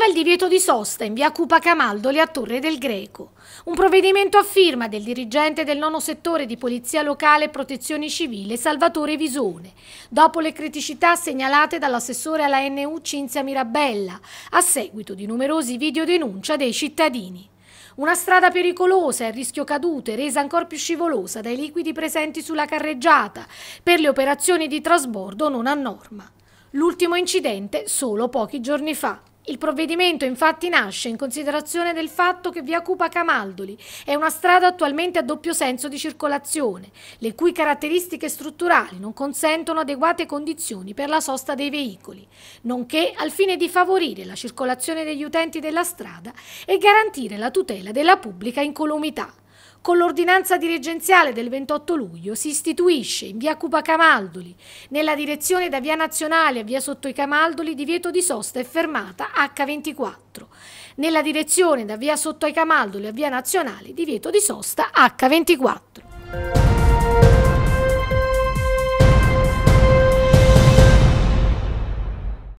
arriva il divieto di sosta in via Cupa Camaldoli a Torre del Greco. Un provvedimento a firma del dirigente del nono settore di Polizia Locale e Protezione Civile Salvatore Visone, dopo le criticità segnalate dall'assessore alla NU Cinzia Mirabella, a seguito di numerosi video denuncia dei cittadini. Una strada pericolosa e a rischio cadute, resa ancora più scivolosa dai liquidi presenti sulla carreggiata per le operazioni di trasbordo non a norma. L'ultimo incidente solo pochi giorni fa. Il provvedimento infatti nasce in considerazione del fatto che via Cupa Camaldoli è una strada attualmente a doppio senso di circolazione, le cui caratteristiche strutturali non consentono adeguate condizioni per la sosta dei veicoli, nonché al fine di favorire la circolazione degli utenti della strada e garantire la tutela della pubblica incolumità. Con l'ordinanza dirigenziale del 28 luglio si istituisce in via Cuba Camaldoli, nella direzione da via Nazionale a via Sotto i Camaldoli, divieto di sosta e fermata H24. Nella direzione da via Sotto ai Camaldoli a via Nazionale, divieto di sosta H24.